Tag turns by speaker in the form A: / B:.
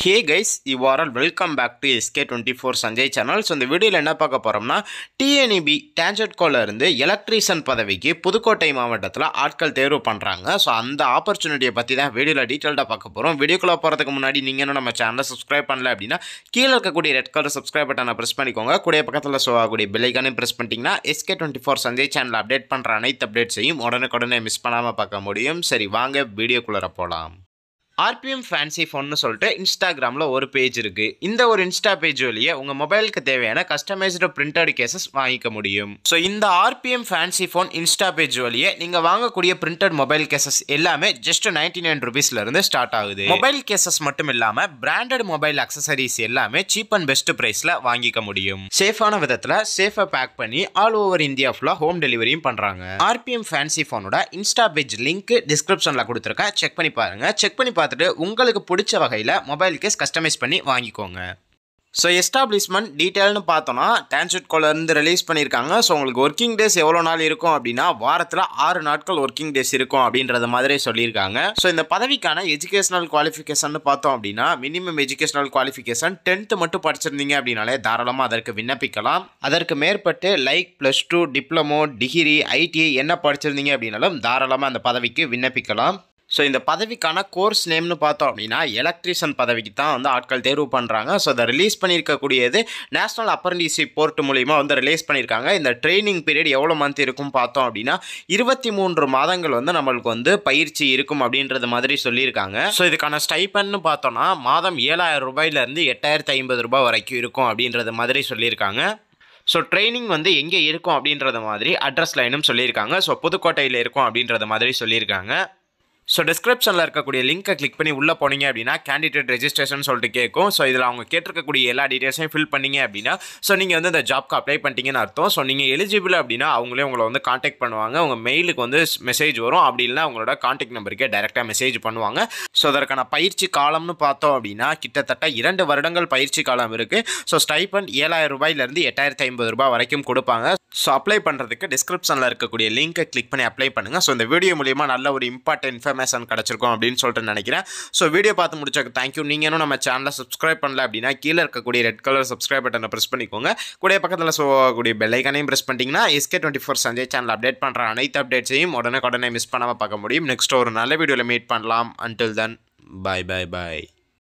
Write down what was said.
A: hey guys you are all welcome back to SK twenty four Sanjay channel so இந்த வீடியோவில் என்ன பார்க்க போகிறோம்னா டிஎன்இபி e இருந்து எலக்ட்ரீஷியன் பதவிக்கு புதுக்கோட்டை மாவட்டத்தில் ஆட்கள் தேர்வு பண்ணுறாங்க ஸோ அந்த ஆப்பர்ச்சுனிட்டியை பற்றி தான் வீடியோவில் டீட்டெயில்டாக பார்க்க போகிறோம் வீடியோக்குள்ளே போகிறதுக்கு முன்னாடி நீங்கள் இன்னும் நம்ம சேனலை சப்ஸ்கிரைப் பண்ணல அப்படின்னா கீழே இருக்கக்கூடிய ரெட் கலர் சப்ஸ்கிரைப் பட்டனை ப்ரெஸ் பண்ணிக்கோங்க கூடிய பக்கத்தில் ஷோ ஆகக்கூடிய பில்லைக்கானே ப்ரெஸ் பண்ணிட்டீங்கன்னா SK twenty four Sanjay channel update பண்ணுற அனைத்து அப்டேட்ஸையும் உடனுக்குடனே மிஸ் பண்ணாமல் பார்க்க முடியும் சரி வாங்க வீடியோக்குள்ளே போகலாம் ஆர்பிஎம் ஃபேன்சி ஃபோன்னு சொல்லிட்டு இன்ஸ்டாகிராமில் ஒரு பேஜ் இருக்குது இந்த ஒரு இன்ஸ்டா பேஜ் வழியே உங்கள் மொபைலுக்கு தேவையான கஸ்டமைஸ்டு பிரிண்டட் கேசஸ் வாங்கிக்க முடியும் ஸோ இந்த RPM fancy phone insta page வழியே நீங்கள் வாங்கக்கூடிய பிரிண்டட் மொபைல் கேசஸ் எல்லாமே ஜஸ்ட் நைன்டி நைன் ருபீஸ்லேருந்து ஸ்டார்ட் ஆகுது மொபைல் கேசஸ் மட்டும் இல்லாமல் பிராண்டட் மொபைல் அக்சசரிஸ் எல்லாமே சீப் அண்ட் பெஸ்ட் ப்ரைஸில் வாங்கிக்க முடியும் சேஃபான விதத்தில் சேஃபாக பேக் பண்ணி ஆல் ஓவர் இந்தியா ஃபுல்லாக ஹோம் டெலிவரியும் பண்ணுறாங்க ஆர்பிஎம் ஃபேன்சி ஃபோனோட இன்ஸ்டா பேஜ் லிங்க் டிஸ்கிரிப்ஷனில் கொடுத்துருக்கேன் செக் பண்ணி பாருங்கள் செக் பண்ணி பார்த்து பார்த்துட்டு உங்களுக்கு பிடிச்ச வகையில் மொபைல் கேஸ் கஸ்டமைஸ் பண்ணி வாங்கிக்கோங்க ஸோ எஸ்டாப்ளிஷ்மெண்ட் டீட்டெயில்னு பார்த்தோன்னா டான்சூட் கோலருந்து ரிலீஸ் பண்ணியிருக்காங்க ஸோ உங்களுக்கு ஒர்க்கிங் டேஸ் எவ்வளோ நாள் இருக்கும் அப்படின்னா வாரத்தில் ஆறு நாட்கள் ஒர்க்கிங் டேஸ் இருக்கும் அப்படின்றத மாதிரி சொல்லியிருக்காங்க ஸோ இந்த பதவிக்கான எஜுகேஷனல் குவாலிஃபிகேஷன் பார்த்தோம் அப்படின்னா மினிமம் எஜுகேஷனல் குவாலிஃபிகேஷன் டென்த்து மட்டும் படிச்சிருந்தீங்க அப்படின்னாலே தாராளமாக அதற்கு விண்ணப்பிக்கலாம் அதற்கு மேற்பட்டு like plus two diploma degree IT என்ன படிச்சிருந்தீங்க அப்படின்னாலும் தாராளமாக அந்த பதவிக்கு விண்ணப்பிக்கலாம் ஸோ இந்த பதவிக்கான கோர்ஸ் நேம்னு பார்த்தோம் அப்படின்னா எலக்ட்ரிஷியன் பதவிக்கு தான் வந்து ஆட்கள் தேர்வு பண்ணுறாங்க ஸோ அதை ரிலீஸ் பண்ணியிருக்கக்கூடியது நேஷனல் அப்ரண்டிஸ்ஷிப் போர்ட் மூலிமா வந்து ரிலீஸ் பண்ணியிருக்காங்க இந்த ட்ரைனிங் பீரியட் எவ்வளோ மந்த் இருக்கும் பார்த்தோம் அப்படின்னா இருபத்தி மூன்று மாதங்கள் வந்து நம்மளுக்கு வந்து பயிற்சி இருக்கும் அப்படின்றது மாதிரி சொல்லியிருக்காங்க ஸோ இதுக்கான ஸ்டைப்பன்னு பார்த்தோன்னா மாதம் ஏழாயிரம் ரூபாயிலேருந்து எட்டாயிரத்து ஐம்பது ரூபாய் வரைக்கும் இருக்கும் அப்படின்றது மாதிரி சொல்லியிருக்காங்க ஸோ ட்ரைனிங் வந்து எங்கே இருக்கும் அப்படின்றது மாதிரி அட்ரஸ் லைனும் சொல்லியிருக்காங்க ஸோ புதுக்கோட்டையில் இருக்கும் அப்படின்றது மாதிரி சொல்லியிருக்காங்க ஸோ டிஸ்கிரிப்ஷனில் இருக்கக்கூடிய லிங்க்கை கிளிக் பண்ணி உள்ளே போனீங்க அப்படின்னா கேண்டிடேட் ரெஜிஸ்ட்ரேஷன் சொல்லிட்டு கேட்கும் ஸோ இதில் அவங்க கேட்டிருக்கக்கூடிய எல்லா டீட்டெயில்ஸையும் ஃபில் பண்ணீங்க அப்படின்னா ஸோ நீங்கள் வந்து இந்த ஜாப்க்கு அப்ளை பண்ணிட்டீங்கன்னு அர்த்தம் ஸோ நீங்கள் எலிஜிபிள் அப்படின்னா அவங்களே உங்களை வந்து காண்டாக்ட் பண்ணுவாங்க உங்கள் மெயிலுக்கு வந்து மெசேஜ் வரும் அப்படி இல்லைனா அவங்களோட காண்டாக்ட் நம்பருக்கே டேரெக்டாக மெசேஜ் பண்ணுவாங்க ஸோ அதற்கான பயிற்சி காலம்னு பார்த்தோம் அப்படின்னா கிட்டத்தட்ட இரண்டு வருடங்கள் பயிற்சி காலம் இருக்குது ஸோ ஸ்டைபண்ட் ஏழாயிரம் ரூபாயிலேருந்து எட்டாயிரத்தி ஐம்பது ரூபாய் வரைக்கும் கொடுப்பாங்க ஸோ அப்ளை பண்ணுறதுக்கு டிஸ்கிரிப்ஷனில் இருக்கக்கூடிய லிங்கை கிளிக் பண்ணி அப்ளை பண்ணுங்கள் ஸோ இந்த வீடியோ மூலியமாக நல்ல ஒரு இம்பார்ட்டன்ட் இன்ஃபர்மேஷன் அமேசான் கிடச்சிருக்கும் அப்படின்னு சொல்லிட்டு நினைக்கிறேன் ஸோ வீடியோ பார்த்து முடிச்சக்கு தேங்க்யூ நீங்கள் இன்னும் நம்ம சேனலை சப்ஸ்கிரைப் பண்ணல அப்படின்னா கீழே இருக்கக்கூடிய ரெட் கலர் சப்ஸ்கிரைப் பட்டனை ப்ரெஸ் பண்ணிக்கோங்க கூட பக்கத்தில் சொல்லக்கூடிய பெல்லைக்கானையும் ப்ரெஸ் பண்ணிட்டீங்கன்னா SK twenty four Sanjay channel update பண்ணுற அனைத்து அப்டேட்ஸையும் உடனே உடனே மிஸ் பண்ணாமல் பார்க்க முடியும் நெக்ஸ்ட் ஒரு நல்ல வீடியோவில் மீட் பண்ணலாம் அன்டில் தென் பாய் பாய் பாய்